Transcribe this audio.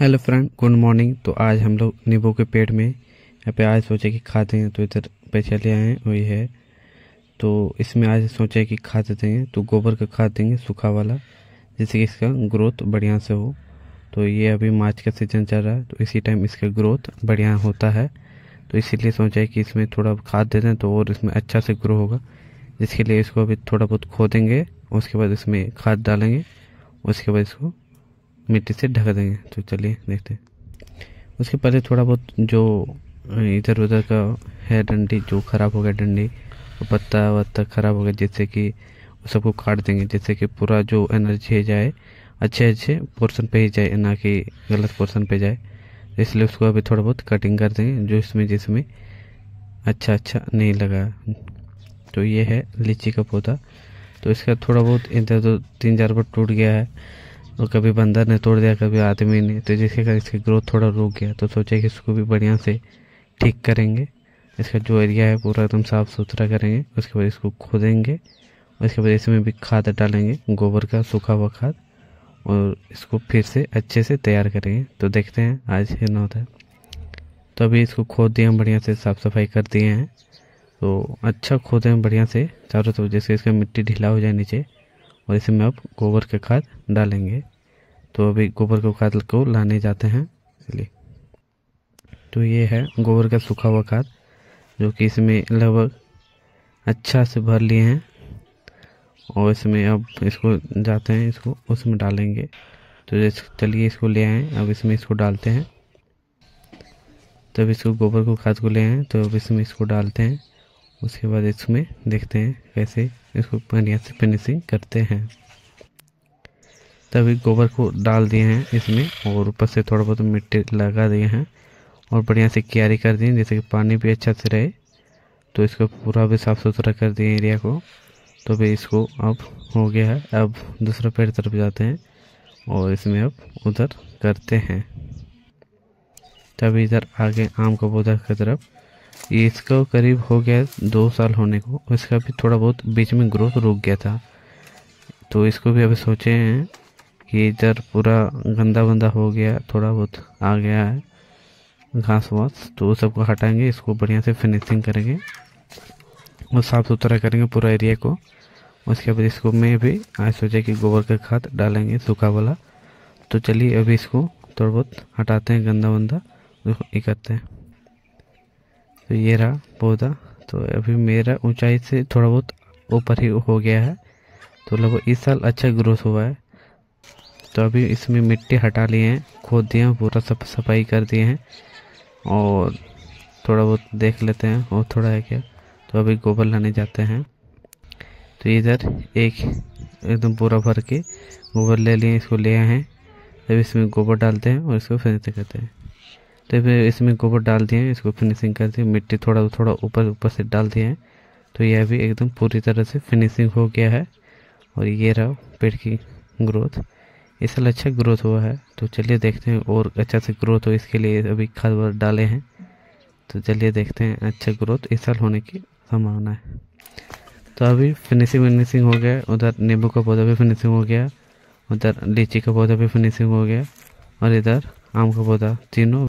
hello friend good morning तो आज हम लोग नींबू के पेड़ में यहाँ पे आज सोचे कि खाते हैं तो इधर पे चले आए हैं वही है तो इसमें आज सोचे कि खा देते हैं तो गोबर का खा देंगे सूखा वाला जिससे कि इसका ग्रोथ बढ़िया से हो तो ये अभी मार्च का सीजन चल रहा है तो इसी टाइम इसका ग्रोथ बढ़िया होता है तो इसीलिए सोचा कि इसमें थोड़ा खाद दे दें तो और इसमें अच्छा से ग्रो होगा जिसके लिए इसको अभी थोड़ा बहुत खोदेंगे उसके बाद इसमें खाद डालेंगे उसके बाद इसको मिट्टी से ढक देंगे तो चलिए देखते उसके पहले थोड़ा बहुत जो इधर उधर का है डंडी जो ख़राब हो गया डंडी तो पत्ता वत्ता ख़राब हो गया जिससे कि सबको काट देंगे जिससे कि पूरा जो एनर्जी है जाए अच्छे अच्छे पोर्शन पे ही जाए ना कि गलत पोर्शन पे जाए इसलिए उसको अभी थोड़ा बहुत कटिंग कर देंगे जो इसमें जिसमें अच्छा अच्छा नहीं लगा तो ये है लीची का पौधा तो इसका थोड़ा बहुत इधर तो तीन चार बार टूट गया है और कभी बंदर ने तोड़ दिया कभी आदमी ने तो जिसके कारण इसकी ग्रोथ थोड़ा रुक गया तो सोचा कि इसको भी बढ़िया से ठीक करेंगे इसका जो एरिया है पूरा एकदम साफ़ सुथरा करेंगे उसके बाद इसको खोदेंगे और इसके बाद इसमें भी खाद डालेंगे गोबर का सूखा हुआ खाद और इसको फिर से अच्छे से तैयार करेंगे तो देखते हैं आज ही ना होता है तो अभी इसको खोद दिए हम बढ़िया से साफ़ सफाई कर दिए हैं तो अच्छा खोदें बढ़िया से चारों तरफ जैसे इसका मिट्टी ढीला हो जाए नीचे और इसी में आप गोबर का खाद डालेंगे तो अभी गोबर का खाद को लाने जाते हैं इसलिए तो ये है गोबर का सूखा हुआ खाद जो कि इसमें लगभग अच्छा से भर लिए हैं और इसमें अब इसको जाते हैं इसको उसमें डालेंगे तो चलिए इसको ले आए अब इसमें इसको डालते हैं तब इसको गोबर को खाद को ले आए तो अब इसमें इसको डालते हैं उसके बाद इसमें देखते हैं कैसे इसको बढ़िया से फिनिशिंग करते हैं तभी गोबर को डाल दिए हैं इसमें और ऊपर से थोड़ा बहुत मिट्टी लगा दिए हैं और बढ़िया से क्यारी कर दिए जैसे कि पानी भी अच्छा से रहे तो इसको पूरा भी साफ़ सुथरा कर दिए एरिया को तो भी इसको अब हो गया है अब दूसरा पेड़ तरफ जाते हैं और इसमें अब उधर करते हैं तभी इधर आगे आम का पौधा की तरफ ये इसको करीब हो गया दो साल होने को इसका भी थोड़ा बहुत बीच में ग्रोथ रुक गया था तो इसको भी अभी सोचे हैं कि इधर पूरा गंदा गंदा हो गया थोड़ा बहुत आ गया है घास वास तो वो सबको हटाएंगे इसको बढ़िया से फिनिशिंग करेंगे और साफ़ सुथरा करेंगे पूरा एरिया को उसके बाद इसको मैं भी आज सोचा कि गोबर का खाद डालेंगे सूखा वाला तो चलिए अभी इसको थोड़ा बहुत हटाते हैं गंदा ये करते हैं तो ये रहा पौधा तो अभी मेरा ऊंचाई से थोड़ा बहुत ऊपर ही हो गया है तो लगभग इस साल अच्छा ग्रोथ हुआ है तो अभी इसमें मिट्टी हटा लिए हैं खोद दिए हैं पूरा सब सफाई कर दिए हैं और थोड़ा बहुत देख लेते हैं और थोड़ा है क्या तो अभी गोबर लाने जाते हैं तो इधर एक एकदम पूरा भर के गोबर ले लिए इसको ले आए हैं तब इसमें गोबर डालते हैं और इसको फिर करते हैं तो फिर इसमें गोबर डाल दिए इसको फिनिशिंग कर दिए मिट्टी थोड़ा थोड़ा ऊपर ऊपर से डाल दिए हैं तो यह भी एकदम पूरी तरह से फिनिशिंग हो गया है और ये रहा पेड़ की ग्रोथ इस साल अच्छा ग्रोथ हुआ है तो चलिए देखते हैं और अच्छा से ग्रोथ हो इसके लिए अभी खाद वाद डाले हैं तो चलिए देखते हैं अच्छा ग्रोथ इस साल होने की संभावना है तो अभी फिनिशिंग विनिशिंग हो गया उधर नींबू का पौधा भी फिनिशिंग हो गया उधर लीची का पौधा भी फिनिशिंग हो गया और इधर आम का पौधा तीनों